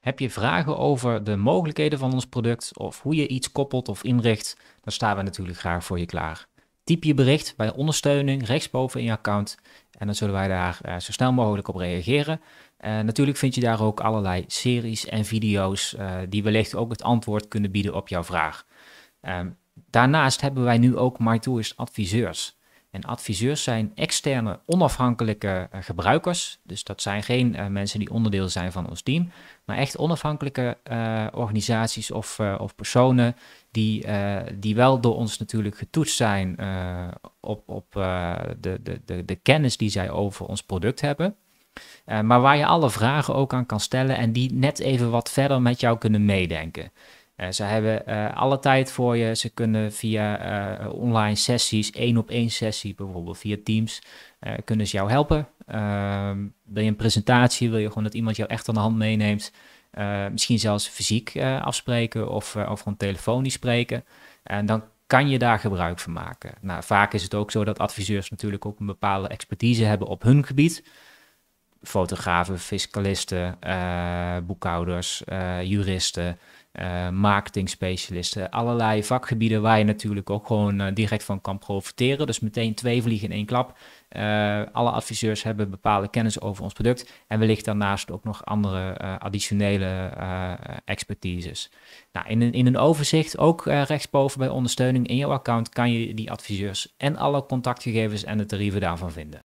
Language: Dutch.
Heb je vragen over de mogelijkheden van ons product of hoe je iets koppelt of inricht, dan staan we natuurlijk graag voor je klaar. Typ je bericht bij ondersteuning rechtsboven in je account en dan zullen wij daar eh, zo snel mogelijk op reageren. Eh, natuurlijk vind je daar ook allerlei series en video's eh, die wellicht ook het antwoord kunnen bieden op jouw vraag. Ehm, daarnaast hebben wij nu ook MyTourist adviseurs. En adviseurs zijn externe onafhankelijke eh, gebruikers. Dus dat zijn geen eh, mensen die onderdeel zijn van ons team, maar echt onafhankelijke eh, organisaties of, of personen die, die wel door ons natuurlijk getoetst zijn op, op de, de, de, kennis die zij over ons product hebben. maar waar je alle vragen ook aan kan stellen en die net even wat verder met jou kunnen meedenken. Eh, ze hebben eh, alle tijd voor je. Ze kunnen via eh, online sessies, één op één sessie bijvoorbeeld, via Teams, kunnen ze jou helpen. Ehm, wil je een presentatie, wil je gewoon dat iemand jou echt aan de hand meeneemt. misschien zelfs fysiek afspreken of, of gewoon telefonisch spreken. En dan kan je daar gebruik van maken? Nou, vaak is het ook zo dat adviseurs natuurlijk ook een bepaalde expertise hebben op hun gebied fotografen, fiscalisten, eh, boekhouders, eh, juristen, uh, marketingspecialisten. Allerlei vakgebieden waar je natuurlijk ook gewoon direct van kan profiteren. Dus meteen twee vliegen in één klap. alle adviseurs hebben bepaalde kennis over ons product. En wellicht daarnaast ook nog andere additionele expertises. Nou, in, in een overzicht, ook rechtsboven bij ondersteuning in jouw account, kan je die adviseurs en alle contactgegevens en de tarieven daarvan vinden.